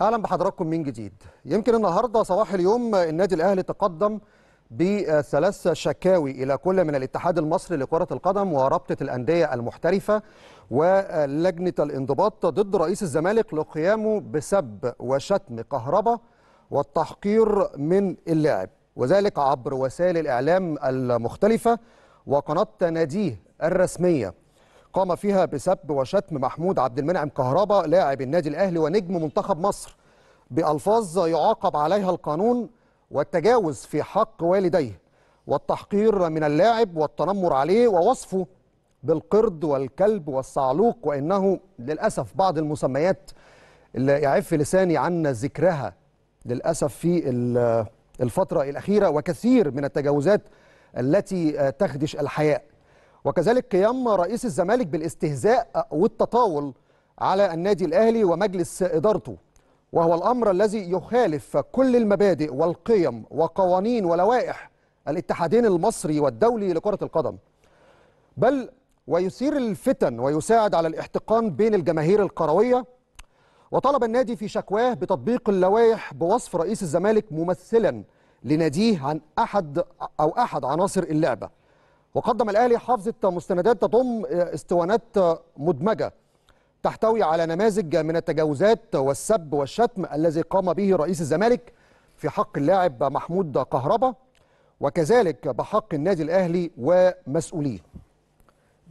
اهلا بحضراتكم من جديد يمكن النهارده صباح اليوم النادي الاهلي تقدم بثلاث شكاوي الى كل من الاتحاد المصري لكره القدم ورابطه الانديه المحترفه ولجنه الانضباط ضد رئيس الزمالك لقيامه بسب وشتم كهرباء والتحقير من اللاعب وذلك عبر وسائل الاعلام المختلفه وقناه ناديه الرسميه قام فيها بسب وشتم محمود عبد المنعم كهربا لاعب النادي الاهلي ونجم منتخب مصر بألفاظ يعاقب عليها القانون والتجاوز في حق والديه والتحقير من اللاعب والتنمر عليه ووصفه بالقرد والكلب والصعلوق وإنه للأسف بعض المسميات اللي يعف لساني عن ذكرها للأسف في الفترة الأخيرة وكثير من التجاوزات التي تخدش الحياء وكذلك قيام رئيس الزمالك بالاستهزاء والتطاول على النادي الأهلي ومجلس إدارته وهو الأمر الذي يخالف كل المبادئ والقيم وقوانين ولوائح الاتحادين المصري والدولي لكرة القدم بل ويثير الفتن ويساعد على الاحتقان بين الجماهير القروية وطلب النادي في شكواه بتطبيق اللوائح بوصف رئيس الزمالك ممثلا لناديه عن أحد أو أحد عناصر اللعبة وقدم الأهلي حافظة مستندات تضم آه، اسطوانات آه، مدمجة تحتوي على نماذج من التجاوزات والسب والشتم الذي قام به رئيس الزمالك في حق اللاعب محمود كهربا وكذلك بحق النادي الأهلي ومسؤوليه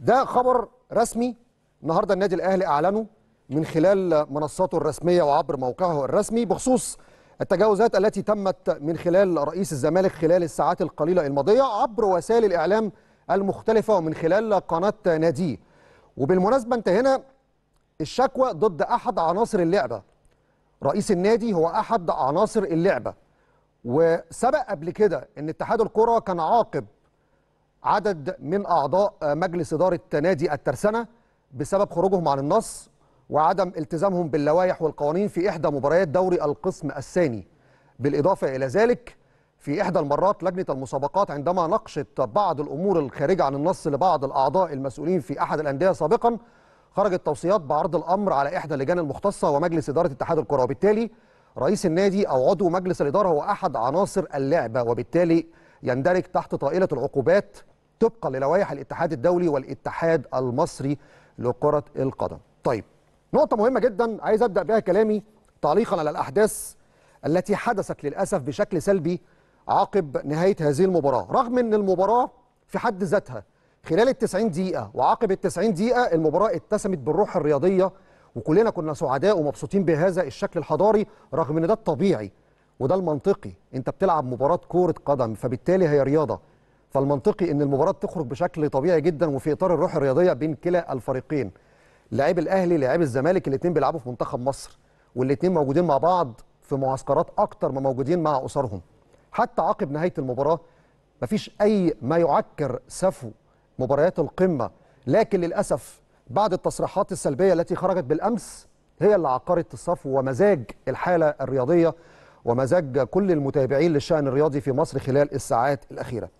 ده خبر رسمي النهارده النادي الأهلي أعلنه من خلال منصاته الرسمية وعبر موقعه الرسمي بخصوص التجاوزات التي تمت من خلال رئيس الزمالك خلال الساعات القليلة الماضية عبر وسائل الإعلام المختلفة ومن خلال قناة ناديه وبالمناسبة أنت هنا الشكوى ضد أحد عناصر اللعبة رئيس النادي هو أحد عناصر اللعبة وسبق قبل كده أن اتحاد الكرة كان عاقب عدد من أعضاء مجلس إدارة نادي الترسانة بسبب خروجهم عن النص وعدم التزامهم باللوائح والقوانين في إحدى مباريات دوري القسم الثاني بالإضافة إلى ذلك في إحدى المرات لجنة المسابقات عندما ناقشت بعض الأمور الخارجة عن النص لبعض الأعضاء المسؤولين في أحد الأندية سابقا خرجت توصيات بعرض الأمر على إحدى اللجان المختصة ومجلس إدارة اتحاد الكرة وبالتالي رئيس النادي أو عضو مجلس الإدارة هو أحد عناصر اللعبة وبالتالي يندرج تحت طائلة العقوبات طبقا للوائح الاتحاد الدولي والاتحاد المصري لكرة القدم طيب نقطة مهمة جدا عايز أبدأ بها كلامي تعليقا على الأحداث التي حدثت للأسف بشكل سلبي عقب نهايه هذه المباراه رغم ان المباراه في حد ذاتها خلال ال 90 دقيقه وعقب ال 90 دقيقه المباراه اتسمت بالروح الرياضيه وكلنا كنا سعداء ومبسوطين بهذا الشكل الحضاري رغم ان ده الطبيعي وده المنطقي انت بتلعب مباراه كره قدم فبالتالي هي رياضه فالمنطقي ان المباراه تخرج بشكل طبيعي جدا وفي اطار الروح الرياضيه بين كلا الفريقين لاعب الاهلي لاعب الزمالك الاثنين بيلعبوا في منتخب مصر والاثنين موجودين مع بعض في معسكرات اكتر ما موجودين مع اسرهم حتى عقب نهايه المباراه مفيش اي ما يعكر سفو مباريات القمه لكن للاسف بعد التصريحات السلبيه التي خرجت بالامس هي اللي عكرت الصفو ومزاج الحاله الرياضيه ومزاج كل المتابعين للشان الرياضي في مصر خلال الساعات الاخيره